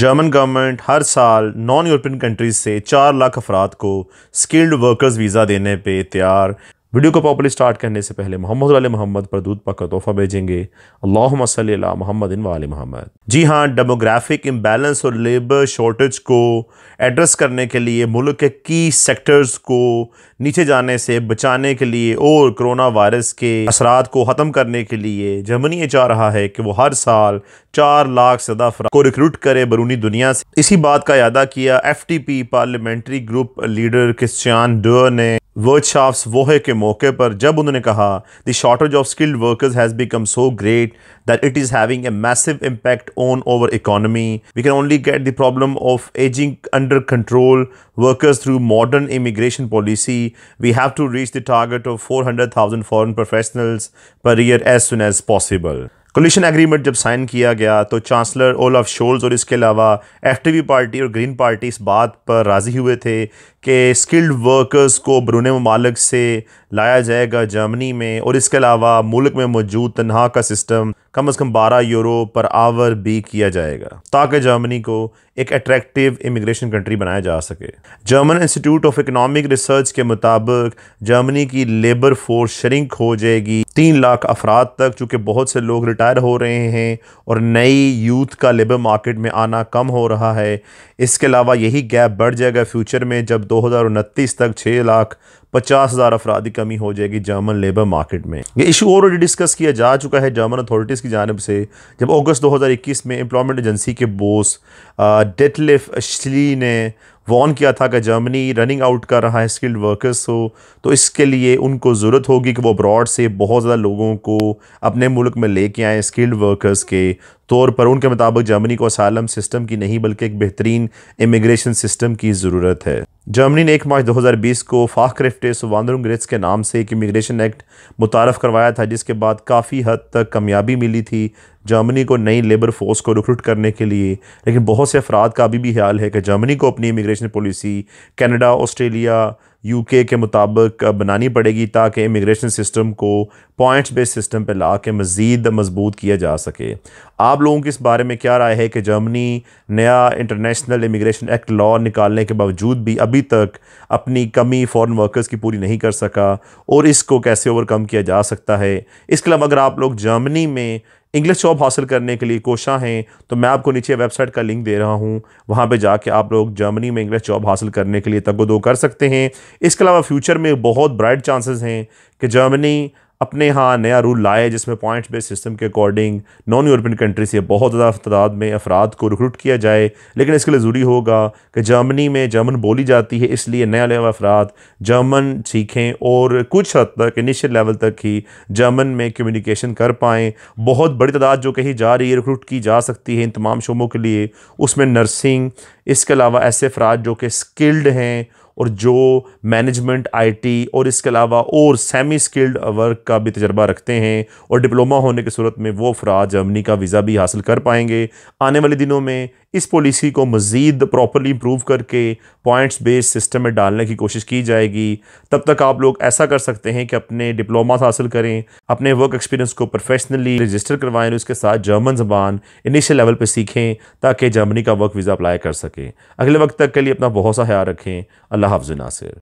German government हर साल non European countries से चार लाख अफराद को स्किल्ड वर्कर्स वीज़ा देने पे तैयार वीडियो को प्रॉपरली स्टार्ट करने से पहले मोहम्मद वाले मोहम्मद पर दूध पक्का तोहफा भेजेंगे अल्लाह मोहम्मद इन वाले मोहम्मद जी हाँ डेमोग्राफिक इम्बेलेंस और लेबर शॉर्टेज को एड्रेस करने के लिए मुल्क के की सेक्टर्स को नीचे जाने से बचाने के लिए और कोरोना वायरस के असरात को ख़त्म करने के लिए जर्मनी ये चाह रहा है कि वो हर साल चार लाख सदा को रिक्रूट करे बरूनी दुनिया से इसी बात का अदा किया F D P parliamentary group leader Christian Dürr ने वर्कशॉप्स वोहे के मौके पर जब उन्होंने कहा the shortage of skilled workers has become so great that it is having a massive impact on our economy we can only get the problem of ageing under control workers through modern immigration policy we have to reach the target of four hundred thousand foreign professionals per year as soon as possible coalition agreement जब sign किया गया तो chancellor Olaf Scholz और इसके अलावा F party और green party इस बात पर राज़ी हुए थे कि स्किल्ड वर्कर्स को बरून ममालक से लाया जाएगा जर्मनी में और इसके अलावा मुल्क में मौजूद तनहा का सिस्टम कम अज़ कम बारह यूरो पर आवर भी किया जाएगा ताकि जर्मनी को एक अट्रैक्टिव इमिग्रेशन कंट्री बनाया जा सके German institute of economic research के मुताबिक जर्मनी की लेबर फोर्स श्रिंक हो जाएगी तीन लाख अफराद तक चूँकि बहुत से लोग रिटायर हो रहे हैं और नई यूथ का लेबर मार्केट में आना कम हो रहा है इसके अलावा यही गैप बढ़ जाएगा फ्यूचर में जब दो हज़ार उनतीस तक छः लाख पचास हज़ार अफराद की कमी हो जाएगी जर्मन लेबर मार्केट में ये इशू ऑलरेडी डिस्कस किया जा चुका है जर्मन अथॉरिटीज़ की जानब से जब अगस्त 2021 में एम्प्लॉयमेंट एजेंसी के बोस डेटलिफ अश्ली ने वॉन किया था कि जर्मनी रनिंग आउट कर रहा है स्किल्ड वर्कर्स हो तो इसके लिए उनको ज़रूरत होगी कि वो अब्रॉड से बहुत ज़्यादा लोगों को अपने मुल्क में लेके आएँ स्किल्ड वर्कर्स के तौर पर उनके मुताबिक जर्मनी को असालम सिस्टम की नहीं बल्कि एक बेहतरीन इमिग्रेशन सिस्टम की ज़रूरत है जर्मनी ने एक मार्च 2020 को फाखरेफ्टेस वानरुंग्रेट्स के नाम से एक इमिग्रेशन एक्ट मुतारफ़ करवाया था जिसके बाद काफ़ी हद तक कामयाबी मिली थी जर्मनी को नई लेबर फोर्स को रिक्रूट करने के लिए लेकिन बहुत से अफराद का अभी भी ख्याल है कि जर्मनी को अपनी immigration policy Canada Australia UK के मुताबिक बनानी पड़ेगी ताकि इमिग्रेशन सिस्टम को पॉइंट्स बेस्ड सिस्टम पर ला के मज़ीद मजबूत किया जा सके आप लोगों की इस बारे में क्या राय है कि जर्मनी नया इंटरनेशनल इमिग्रेशन एक्ट लॉ निकालने के बावजूद भी अभी तक अपनी कमी फॉरेन वर्कर्स की पूरी नहीं कर सका और इसको कैसे ओवरकम किया जा सकता है इसके अलावा अगर आप लोग जर्मनी में इंग्लिश जॉब हासिल करने के लिए कोशा हैं तो मैं आपको नीचे वेबसाइट का लिंक दे रहा हूँ वहाँ पे जाके आप लोग जर्मनी में इंग्लिश जॉब हासिल करने के लिए तगो दो कर सकते हैं इसके अलावा फ्यूचर में बहुत ब्राइट चांसेस हैं कि जर्मनी अपने यहाँ नया रूल लाए जिसमें पॉइंट्स बेस्ड सिस्टम के अकॉर्डिंग नॉन यूरोपियन कंट्री से बहुत ज़्यादा तादाद में अफराद को रिक्रूट किया जाए लेकिन इसके लिए ज़रूरी होगा कि जर्मनी में जर्मन बोली जाती है इसलिए नया लेवल अफराद जर्मन सीखें और कुछ हद तक इनिशियल लेवल तक ही जर्मन में कम्युनिकेशन कर पाएँ बहुत बड़ी तादाद जो कहीं जा रही है रिक्रूट की जा सकती है इन तमाम शोबों के लिए उसमें नर्सिंग इसके अलावा ऐसे अफराद जो कि स्किल्ड हैं और जो मैनेजमेंट आईटी और इसके अलावा और सेमी स्किल्ड वर्क का भी तजर्बा रखते हैं और डिप्लोमा होने की सूरत में वो अफराज जर्मनी का वीज़ा भी हासिल कर पाएंगे आने वाले दिनों में इस पॉलिसी को मज़ीद प्रॉपरली इम्प्रूव करके पॉइंट्स बेस्ड सिस्टम में डालने की कोशिश की जाएगी तब तक आप लोग ऐसा कर सकते हैं कि अपने डिप्लोमास हासिल करें अपने वर्क एक्सपीरियंस को प्रोफेशनली रजिस्टर करवाएं और उसके साथ जर्मन जबान इनिशियल लेवल पर सीखें ताकि जर्मनी का वर्क वीज़ा अप्लाई कर सकें अगले वक्त तक के लिए अपना बहुत सा ख्याल रखें আল্লাহ হাফজু নাসের